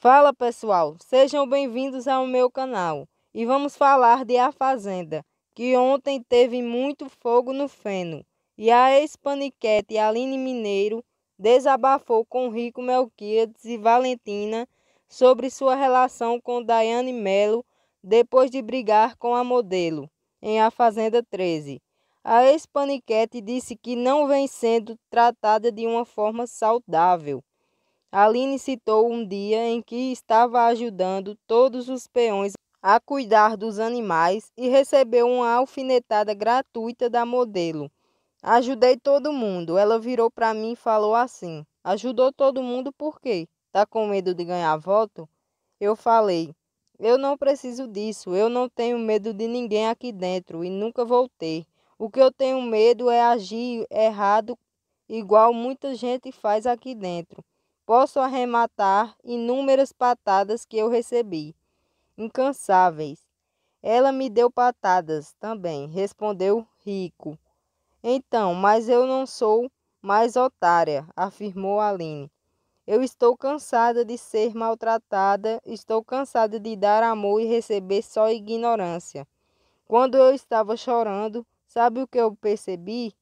Fala pessoal, sejam bem-vindos ao meu canal e vamos falar de A Fazenda, que ontem teve muito fogo no feno e a ex-paniquete Aline Mineiro desabafou com Rico Melquiades e Valentina sobre sua relação com Daiane Melo depois de brigar com a modelo em A Fazenda 13. A ex-paniquete disse que não vem sendo tratada de uma forma saudável Aline citou um dia em que estava ajudando todos os peões a cuidar dos animais e recebeu uma alfinetada gratuita da modelo. Ajudei todo mundo. Ela virou para mim e falou assim: Ajudou todo mundo por quê? Tá com medo de ganhar voto? Eu falei: Eu não preciso disso. Eu não tenho medo de ninguém aqui dentro e nunca voltei. O que eu tenho medo é agir errado, igual muita gente faz aqui dentro. Posso arrematar inúmeras patadas que eu recebi, incansáveis. Ela me deu patadas também, respondeu Rico. Então, mas eu não sou mais otária, afirmou Aline. Eu estou cansada de ser maltratada, estou cansada de dar amor e receber só ignorância. Quando eu estava chorando, sabe o que eu percebi?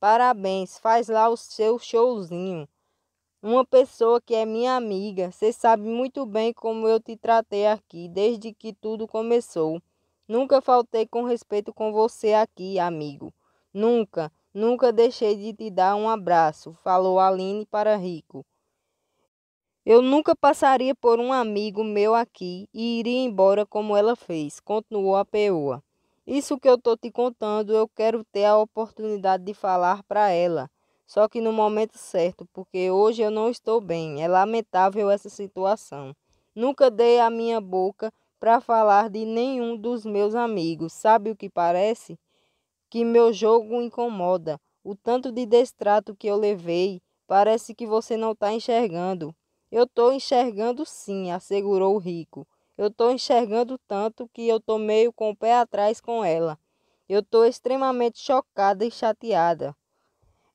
Parabéns, faz lá o seu showzinho uma pessoa que é minha amiga. Você sabe muito bem como eu te tratei aqui desde que tudo começou. Nunca faltei com respeito com você aqui, amigo. Nunca, nunca deixei de te dar um abraço, falou Aline para Rico. Eu nunca passaria por um amigo meu aqui e iria embora como ela fez, continuou a peoa. Isso que eu tô te contando, eu quero ter a oportunidade de falar para ela só que no momento certo, porque hoje eu não estou bem. É lamentável essa situação. Nunca dei a minha boca para falar de nenhum dos meus amigos. Sabe o que parece? Que meu jogo incomoda. O tanto de destrato que eu levei, parece que você não está enxergando. Eu estou enxergando sim, assegurou o rico. Eu estou enxergando tanto que eu estou meio com o pé atrás com ela. Eu estou extremamente chocada e chateada.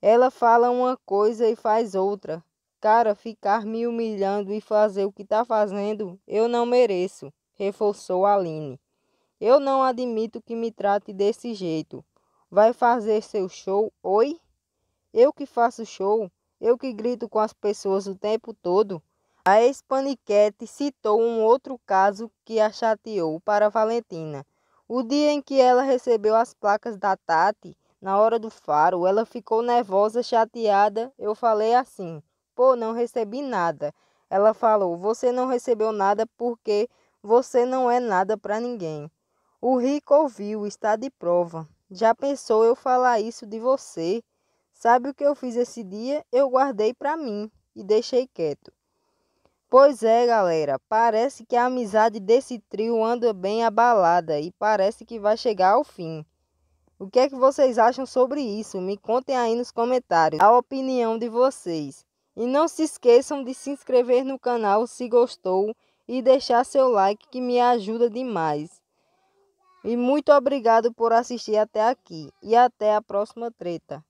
Ela fala uma coisa e faz outra. Cara, ficar me humilhando e fazer o que está fazendo, eu não mereço, reforçou Aline. Eu não admito que me trate desse jeito. Vai fazer seu show, oi? Eu que faço show, eu que grito com as pessoas o tempo todo. A ex-paniquete citou um outro caso que a chateou para Valentina. O dia em que ela recebeu as placas da Tati na hora do faro, ela ficou nervosa, chateada. Eu falei assim: Pô, não recebi nada. Ela falou: Você não recebeu nada porque você não é nada para ninguém. O rico ouviu, está de prova. Já pensou eu falar isso de você? Sabe o que eu fiz esse dia? Eu guardei para mim e deixei quieto. Pois é, galera, parece que a amizade desse trio anda bem abalada e parece que vai chegar ao fim. O que é que vocês acham sobre isso? Me contem aí nos comentários a opinião de vocês. E não se esqueçam de se inscrever no canal se gostou e deixar seu like que me ajuda demais. E muito obrigado por assistir até aqui e até a próxima treta.